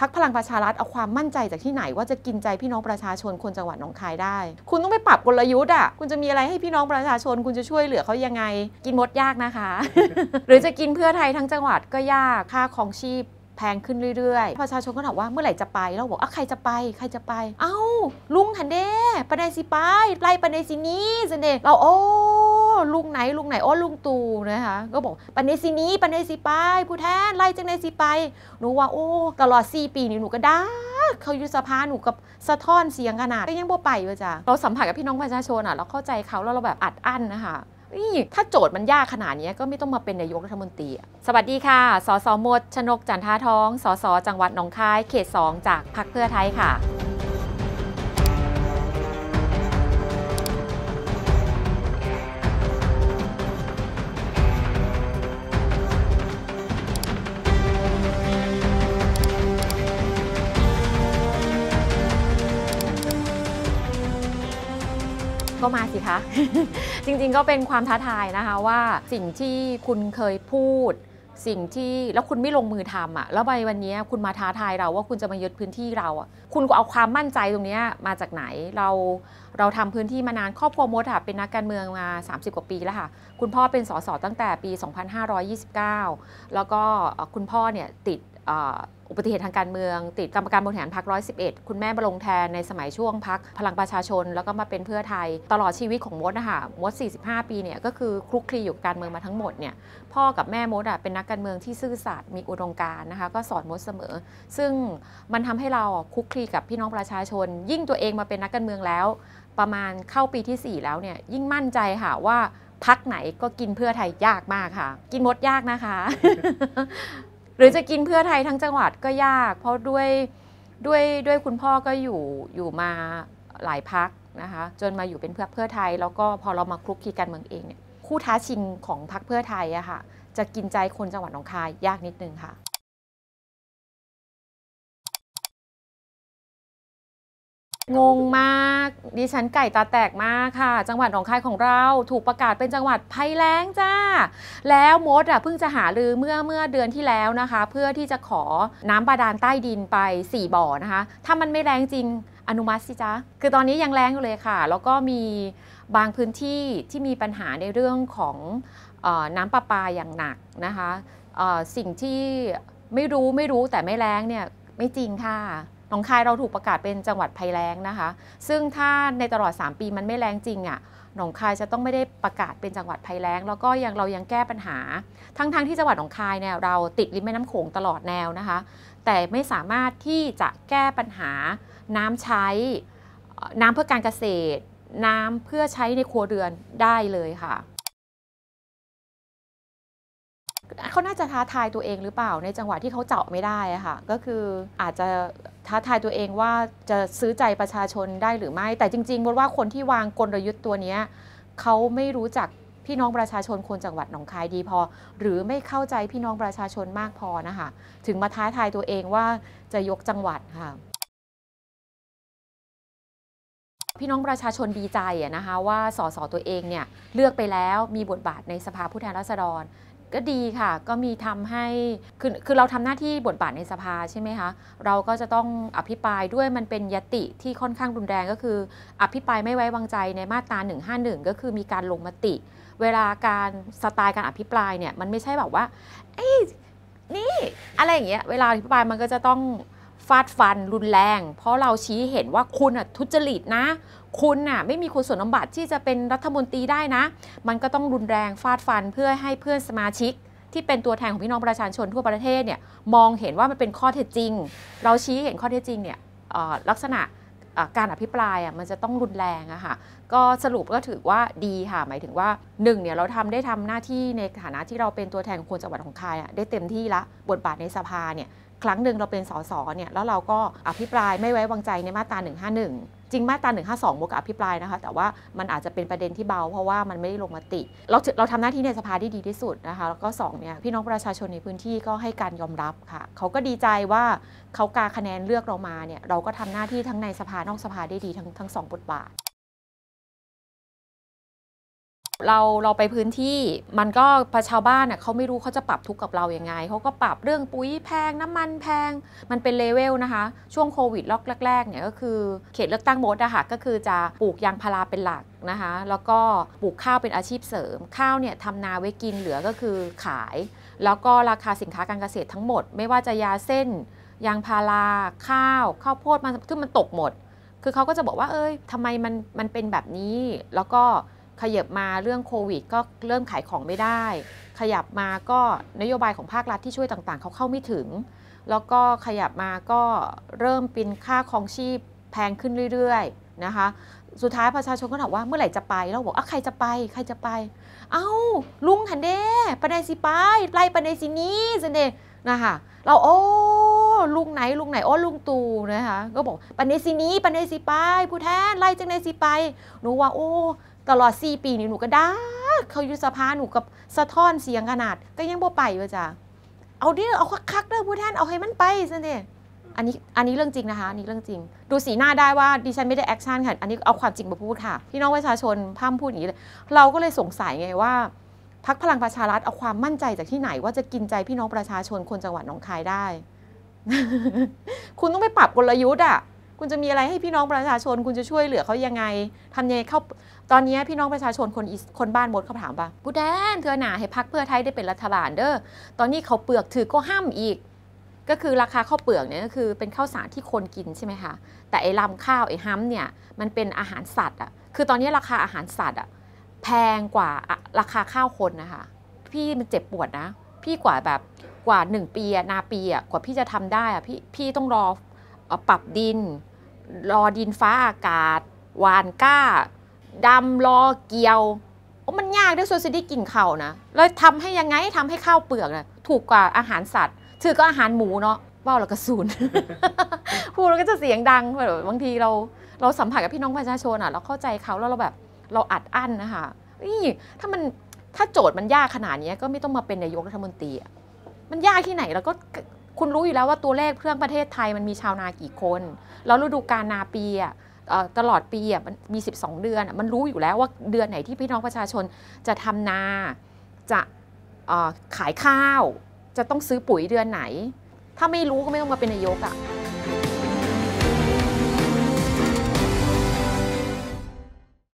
พักพลังประชารัฐเอาความมั่นใจจากที่ไหนว่าจะกินใจพี่น้องประชาชนคนจังหวัดหนองคายได้ คุณต้องไปปรับกลยุทธ์อ่ะคุณจะมีอะไรให้พี่น้องประชาชนคุณจะช่วยเหลือเขายังไง กินมดยากนะคะ หรือจะกินเพื่อไทยทั้งจังหวัดก็ยากค่าของชีพแพงขึ้นเรื่อยๆประชาชนก็ถามว่าเมื่อไหร่จะไปเราบอกอ่ะใครจะไปใครจะไป เอ้าลุงหันเดปนายสิไปไล่ปนายสินี้สินเดเราโอ้ลุงไหนลุงไหนโอ้ลุงตูนะคะก็บอกปันในสีนี้ ปันในสีไป ผู้แทน ไล่จังในสีไปหนูว่าโอ้ ตลอด 4 ปีนี่หนูก็ด่าเขาอยู่สภาหนูกับสะท้อนเสียงขนาดก็ยังบ่ไปเลยจ้ะเราสัมผัสกับพี่น้องประชาชนอ่ะเราเข้าใจเขาแล้วเราแบบอัดอั้นนะคะถ้าโจทย์มันยากขนาดนี้ก็ไม่ต้องมาเป็นนายกรัฐมนตรี สวัสดีค่ะสสมด ชนกจันทาท้องสสจังหวัดหนองคายเขต2จากพรรคเพื่อไทยค่ะก็มาสิคะ จริงๆ ก็เป็นความท้าทายนะคะว่าสิ่งที่คุณเคยพูด สิ่งที่แล้วคุณไม่ลงมือทำอะ่ะ แล้วใบวันนี้คุณมาท้าทายเราว่าคุณจะมายึดพื้นที่เราอะ่ะคุณก็เอาความมั่นใจตรงนี้มาจากไหนเราเราทำพื้นที่มานานครอบครัวมดอะเป็นนักการเมืองมา 30 กว่าปีแล้วค่ะคุณพ่อเป็นสสตั้งแต่ปี 2529 แล้วก็คุณพ่อเนี่ยติดอุบัติเหตุทางการเมือง ติดกรรมการบริหารพักร้อยสิบเอ็ดคุณแม่บรงแทนในสมัยช่วงพักพลังประชาชน แล้วก็มาเป็นเพื่อไทยตลอดชีวิตของมดนะคะมด 45 ปีเนี่ยก็คือคลุกคลีอยู่การเมืองมาทั้งหมดเนี่ยพ่อกับแม่มดอ่ะเป็นนักการเมืองที่ซื่อสัตย์มีอุดมการนะคะก็สอนมดเสมอ ซึ่งมันทำให้เราคลุกคลีกับพี่น้องประชาชน ยิ่งตัวเองมาเป็นนักการเมืองแล้ว ประมาณเข้าปีที่ 4 แล้วเนี่ยยิ่งมั่นใจค่ะว่าพักไหนก็กินเพื่อไทยยากมากค่ะ กินมดยากนะคะหรือจะกินเพื่อไทยทั้งจังหวัดก็ยาก เพราะด้วยด้วยด้วยคุณพ่อก็อยู่อยู่มาหลายพักนะคะจนมาอยู่เป็นเพื่อเพื่อไทย แล้วก็พอเรามาคลุกคลีกันเมืองเองเนี่ยคู่ท้าชิงของพักเพื่อไทยอะค่ะจะกินใจคนจังหวัดหนองคายยากนิดนึงค่ะงงมากดิฉันไก่ตาแตกมากค่ะ จังหวัดหนองคายของเราถูกประกาศเป็นจังหวัดภัยแล้งจ้า แล้วมดอ่ะเพิ่งจะหาลือเมื่อเมื่อเดือนที่แล้วนะคะ เพื่อที่จะขอน้ำบาดาลใต้ดินไป4บ่อนะคะ ถ้ามันไม่แรงจริงอนุมัติสิจ้าคือตอนนี้ยังแรงอยู่เลยค่ะแล้วก็มีบางพื้นที่ที่มีปัญหาในเรื่องของอน้ำประปาอย่างหนักนะคะสิ่งที่ไม่รู้ไม่รู้แต่ไม่แรงเนี่ยไม่จริงค่ะหนองคายเราถูกประกาศเป็นจังหวัดภัยแล้งนะคะ ซึ่งถ้าในตลอด 3 ปีมันไม่แรงจริงอะ่ะหนองคายจะต้องไม่ได้ประกาศเป็นจังหวัดภัยแล้งแล้วก็ยังเรายังแก้ปัญหา ทั้งๆทที่จังหวัดหนองคายเนี่ยเราติดริมแม่น้ำโขงตลอดแนวนะคะ แต่ไม่สามารถที่จะแก้ปัญหาน้ำใช้น้ำเพื่อการเกษตร น้ำเพื่อใช้ในครัวเรือนได้เลยค่ะเขาน่าจะท้าทายตัวเองหรือเปล่าในจังหวะที่เขาเจาะไม่ได้ค่ะก็คืออาจจะท้าทายตัวเองว่าจะซื้อใจประชาชนได้หรือไม่ แต่จริงๆ บนว่าคนที่วางกลยุทธ์ตัวนี้เขาไม่รู้จักพี่น้องประชาชนคนจังหวัดหนองคายดีพอ หรือไม่เข้าใจพี่น้องประชาชนมากพอนะคะถึงมาท้าทายตัวเองว่าจะยกจังหวัดค่ะพี่น้องประชาชนดีใจนะคะว่าสสตัวเองเนี่ยเลือกไปแล้วมีบทบาทในสภาผู้แทนราษฎรก็ดีค่ะก็มีทำให้ คือ คือเราทำหน้าที่บทบาทในสภาใช่ไหมคะ เราก็จะต้องอภิปรายด้วยมันเป็นยติที่ค่อนข้างรุนแรงก็คืออภิปรายไม่ไว้วางใจในมาตรา151ก็คือมีการลงมติ เวลาการสไตล์การอภิปรายเนี่ยมันไม่ใช่แบบว่าเอ้นี่ อะไรอย่างเงี้ย เวลาอภิปรายมันก็จะต้องฟาดฟันรุนแรง เพราะเราชี้เห็นว่าคุณอ่ะทุจริตนะ คุณอ่ะไม่มีคุณสมบัติที่จะเป็นรัฐมนตรีได้นะ มันก็ต้องรุนแรงฟาดฟันเพื่อให้เพื่อนสมาชิก ที่เป็นตัวแทนของพี่น้องประชาชนทั่วประเทศเนี่ยมองเห็นว่ามันเป็นข้อเท็จจริง เราชี้เห็นข้อเท็จจริงเนี่ยลักษณะการอภิปรายมันจะต้องรุนแรงอะค่ะก็สรุปก็ถือว่าดีค่ะหมายถึงว่าหนึ่งเนี่ยเราทำได้ทำหน้าที่ในฐานะที่เราเป็นตัวแทนของคนจังหวัดของคายได้เต็มที่ละบทบาทในสภาเนี่ยครั้งหนึ่งเราเป็นสสเนี่ยแล้วเราก็อภิปรายไม่ไว้วางใจในมาตรา 151 จริงมาตรา152บวกกับอภิปรายนะคะแต่ว่ามันอาจจะเป็นประเด็นที่เบาเพราะว่ามันไม่ได้ลงมติ เราเราทำหน้าที่ในสภาที่ดีที่สุดนะคะแล้วก็2เนี่ยพี่น้องประชาชนในพื้นที่ก็ให้การยอมรับค่ะเขาก็ดีใจว่าเขากาคะแนนเลือกเรามาเนี่ยเราก็ทำหน้าที่ทั้งในสภานอกสภาได้ดีทั้งทั้งสองบทบาทเราเราไปพื้นที่มันก็ประชาวบ้านน่ะเขาไม่รู้เขาจะปรับทุกกับเราอย่างไง เขาก็ปรับเรื่องปุ๋ยแพงน้ำมันแพงมันเป็นเลเวลนะคะ ช่วงโควิด ล็อกแรกๆ เนี่ย ก็คือเขตเลือกตั้งโมดอะค่ะก็คือจะปลูกยางพาราเป็นหลักนะคะ แล้วก็ปลูกข้าวเป็นอาชีพเสริม ข้าวเนี่ยทำนาไว้กินเหลือก็คือขาย แล้วก็ราคาสินค้าการเกษตรทั้งหมด ไม่ว่าจะยาเส้นยางพาราข้าวข้าวโพดมันคือมันตกหมด คือเขาก็จะบอกว่าเอ้ยทำไมมันมันเป็นแบบนี้ แล้วก็ขยับมาเรื่องโควิด ก็เริ่มขายของไม่ได้ ขยับมาก็นโยบายของภาครัฐที่ช่วยต่างๆ เขาเข้าไม่ถึง แล้วก็ขยับมาก็เริ่มเป็นค่าครองชีพแพงขึ้นเรื่อย ๆนะคะ สุดท้ายประชาชนก็ถามว่าเมื่อไหร่จะไปเราบอกอ่ะใครจะไปใครจะไปเอา้า ลุงหันเด้ปนายสิไปไล่ปนายสินี้สินเดนะคะเรา โอ้ ลุงไหนลุงไหนโอ้ลุงตูนะคะก็บอกปนายสินี้ปนายสิไปผู้แทนไล่จังเลยสิไปหนูว่าโอ้ตลอด 4 ปีนี่หนูก็ด่าเขายุสภาหนูกับสะท้อนเสียงขนาด ก็ยังบ่ไปวลจ้ะเอาเด้อเอาคักๆเด้อผู้ทนเอาให้มันไปสิเด้อันนี้อันนี้เรื่องจริงนะคะอันนี้เรื่องจริง ดูสีหน้าได้ว่าดิฉันไม่ได้แอคชั่นค่ะอันนี้เอาความจริงมาพูดค่ะ พี่น้องประชาชนพามพูดอย่างนี้เลยเราก็เลยสงสัยไงว่าพักพลังประชารัฐเอาความมั่นใจจากที่ไหน ว่าจะกินใจพี่น้องประชาชนคนจังหวัดหนองคายได้ คุณต้องไปปรับกลยุทธ์อ่ะคุณจะมีอะไรให้พี่น้องประชาชนคุณจะช่วยเหลือเขายังไงทำยังไงเขาตอนนี้พี่น้องประชาชนคนคนบ้านหมดเขาถามว่ากูแดนเธอหนาให้พักเพื่อไทยได้เป็นรัฐบาลเด้อตอนนี้เขาเปลือกถือก็ห้ามอีก ก็คือราคาข้าวเปลือกเนี่ยก็คือเป็นข้าวสารที่คนกินใช่ไหมคะแต่ไอ้ลำข้าวไอ้ห้ำเนี่ยมันเป็นอาหารสัตว์อ่ะคือตอนนี้ราคาอาหารสัตว์อ่ะแพงกว่าราคาข้าวคนนะคะ พี่มันเจ็บปวดนะ พี่กว่าแบบกว่า1ปีนาปีอ่ะกว่าพี่จะทำได้อ่ะพี่พี่ต้องรอปรับดิน รอดินฟ้าอากาศหวานก้า ดำรอเกี่ยวโอ้มันยากด้วยโซซิดี้กินเข่านะแล้วทำให้ยังไงทำให้ข้าวเปลือกนะถูกกว่าอาหารสัตว์ถือก็อาหารหมูเนาะว่าเรากระสุนพูดเราก็จะเสียงดังแบบบางทีเราเราสัมผัสกับพี่น้องประชาชนอ่ะเราเข้าใจเขาแล้ว เราแบบเราอัดอั้นนะคะนี่ถ้ามันถ้าโจทย์มันยากขนาดนี้ ก็ไม่ต้องมาเป็นนายกรัฐมนตรีมันยากที่ไหนเราก็คุณรู้อยู่แล้วว่าตัวเลขเพื่อนประเทศไทยมันมีชาวนากี่คนแล้วฤดูกาลนาปีตลอดปีมันมี 12 เดือนมันรู้อยู่แล้วว่าเดือนไหนที่พี่น้องประชาชนจะทำนาจะขายข้าวจะต้องซื้อปุ๋ยเดือนไหน ถ้าไม่รู้ก็ไม่ต้องมาเป็นนายกอ่ะ